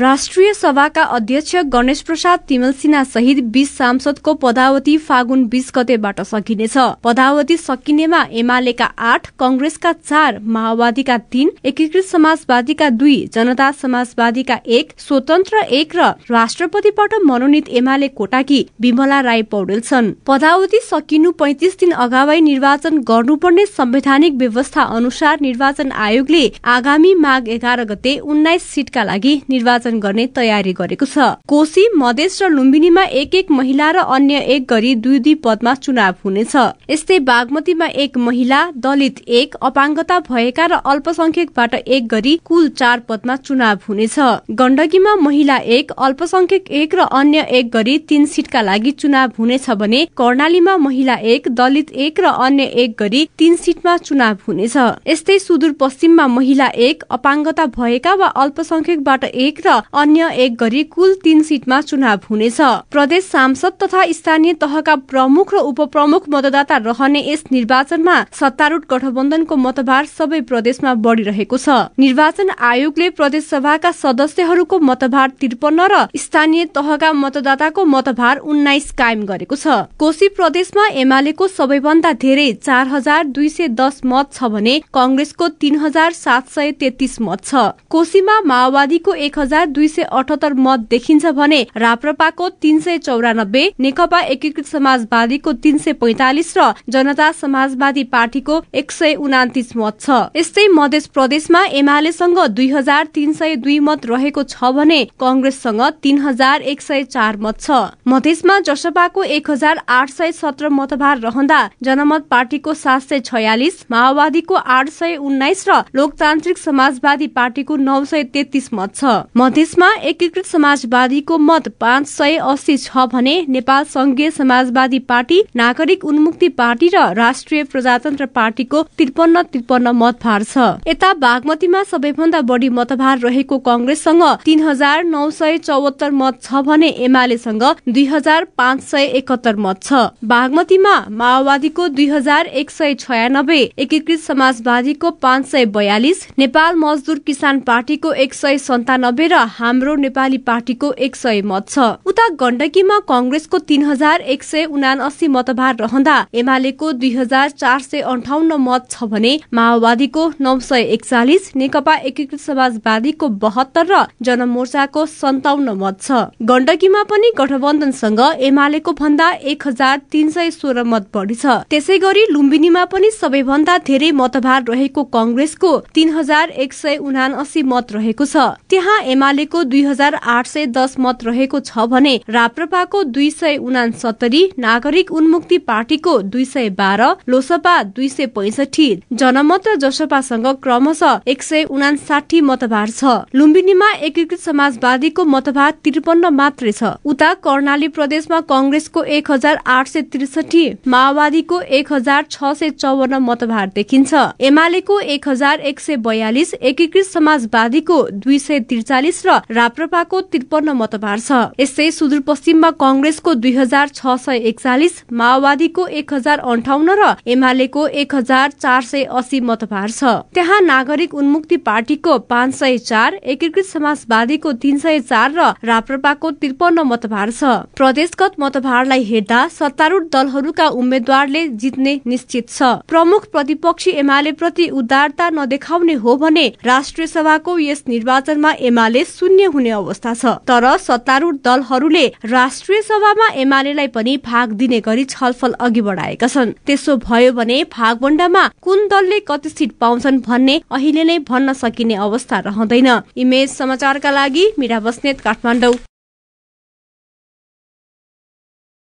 राष्ट्रिय सभाका अध्यक्ष गणेश प्रसाद तिमल सिन्हा सहित बीस सांसदको पदावधि फागुन बीस गतेबाट सकिनेछ पदावधि सकिनेमा एमालेका आठ कंग्रेसका चार माओवादीका तीन एकीकृत समाजवादीका दुई जनता समाजवादीका एक स्वतन्त्र एक र राष्ट्रपतिबाट मनोनित एमाले कोटाकी विमला राई पौडेल छन् पदावधि सकिनु पैतिस दिन अगावै निर्वाचन गर्नुपर्ने संवैधानिक व्यवस्था अनुसार निर्वाचन आयोगले आगामी माघ एघार गते उन्नाइस सीटका लागि निर्वाचन निर्वाचन गर्ने तयारी गरेको छ कोशी मधेस र लुम्बिनीमा एक एक महिला र अन्य एक गरी दुई दुई पदमा चुनाव हुनेछ यस्तै बागमतीमा एक महिला दलित एक अपाङ्गता भएका र अल्पसंख्यकबाट एक गरी कुल चार पदमा चुनाव हुनेछ गण्डकीमा महिला एक अल्पसंख्यक एक र अन्य एक गरी तीन सिटका लागि चुनाव हुनेछ भने कर्णालीमा महिला एक दलित एक र अन्य एक गरी तीन सिटमा चुनाव हुनेछ यस्तै सुदूरपश्चिममा महिला एक अपाङ्गता भएका वा अल्पसंख्यकबाट एक र अन्य एक गरी कुल तीन सिटमा चुनाव हुनेछ प्रदेश सांसद तथा स्थानीय तहका प्रमुख र उपप्रमुख मतदाता रहने यस निर्वाचनमा सत्तारूढ गठबन्धनको मतभार सबै प्रदेशमा बढ़िरहेको छ निर्वाचन आयोगले प्रदेश सभाका सदस्यहरूको मतभार त्रिपन्न र स्थानीय तहका मतदाताको मतभार उन्नाइस कायम गरेको छ कोशी प्रदेशमा एमालेको सबैभन्दा धेरै चार हजार दुई सय दस मत छ भने कंग्रेसको तीन हजार सात सय तेत्तिस मत छ कोशीमा माओवादीको एक हजार हजार दुई सय अठहत्तर मत देखिन्छ भने राप्रपाको तीन सय चौरानब्बे नेकपा एकीकृत समाजवादीको तीन सय पैतालिस र जनता समाजवादी पार्टीको एक सय उनातिस मत छ यस्तै मध्य प्रदेशमा एमालेसँग दुई हजार तीन सय दुई मत रहेको छ भने कंग्रेससँग तीन हजार एक सय चार मत छ मधेसमा जसपाको एक हजार आठ सय सत्र मतभार रहँदा जनमत पार्टीको सात सय छयालिस माओवादीको आठ सय उन्नाइस र लोकतान्त्रिक समाजवादी पार्टीको नौ सय तेत्तिस मत छ मधेसमा एकीकृत समाजवादीको मत पाँच सय अस्सी छ भने नेपाल संघीय समाजवादी पार्टी नागरिक उन्मुक्ति पार्टी र राष्ट्रिय प्रजातन्त्र पार्टीको त्रिपन्न त्रिपन्न भार छ यता बागमतीमा सबैभन्दा बढी मतभार रहेको कंग्रेससँग तीन हजार नौ सय चौहत्तर मत छ भने एमालेसँग दुई हजार पाँच सय एकहत्तर मत छ बागमतीमा माओवादीको दुई हजार एक सय छयानब्बे एकीकृत समाजवादीको पाँच सय बयालिस नेपाल मजदुर किसान पार्टीको एक सय सन्तानब्बे र हाम्रो नेपाली पार्टीको एक सय मत छ उता गण्डकीमा कंग्रेसको तीन हजार एक सय उनासी मतभार रहँदा एमालेको दुई हजार चार सय अन्ठाउन्न मत छ भने माओवादीको नौ सय एकचालिस नेकपा एकीकृत समाजवादीको बहत्तर र जनमोर्चाको सन्ताउन्न मत छ गण्डकीमा पनि गठबन्धनसँग एमालेको भन्दा एक हजार तीन सय सोह्र मत बढी छ त्यसै गरी लुम्बिनीमा पनि सबैभन्दा धेरै मतभार रहेको कंग्रेसको तीन हजार एक सय उनासी मत रहेको छ त्यहाँ एमाले एमालेको दुई हजार आठ सय दस मत रहेको छ भने राप्रपाको दुई सय उनासत्तरी नागरिक उन्मुक्ति पार्टीको दुई सय बाह्र लोसपा दुई सय पैसठी जनमत र जसपासँग क्रमशः एक सय उनासाठी मतभार छ लुम्बिनीमा एकीकृत समाजवादीको मतभार त्रिपन्न मात्रै छ उता कर्णाली प्रदेशमा कंग्रेसको एक हजार आठ सय त्रिसठी माओवादीको एक हजार छ सय चौवन्न मतभार देखिन्छ एमालेको एक हजार एक सय बयालिस एकीकृत समाजवादीको दुई सय त्रिचालिस र राप्रपाको त्रिपन्न मतभार छ यस्तै सुदूरपश्चिममा कंग्रेसको दुई हजार छ सय एकचालिस माओवादीको एक हजार अन्ठाउन्न र एमालेको एक हजार चार सय अस्सी मतभार छ त्यहाँ नागरिक उन्मुक्ति पार्टीको पाँच सय चार एकीकृत समाजवादीको तीन सय चार र राप्रपाको त्रिपन्न मतभार छ प्रदेशगत मतभारलाई हेर्दा सत्तारूढ दलहरूका उम्मेद्वारले जित्ने निश्चित छ प्रमुख प्रतिपक्षी एमाले प्रति उदारता नदेखाउने हो भने राष्ट्रिय सभाको यस निर्वाचनमा एमाले शून्य हुने अवस्था छ तर सत्तारूढ दलहरूले राष्ट्रिय सभामा एमालेलाई पनि भाग दिने गरी छलफल अघि बढाएका छन् त्यसो भयो भने भागवण्डामा कुन दलले कति सिट पाउँछन् भन्ने अहिले नै भन्न सकिने अवस्था रहँदैन इमेज समाचारका लागि मिरा बस्नेत काठमाडौँ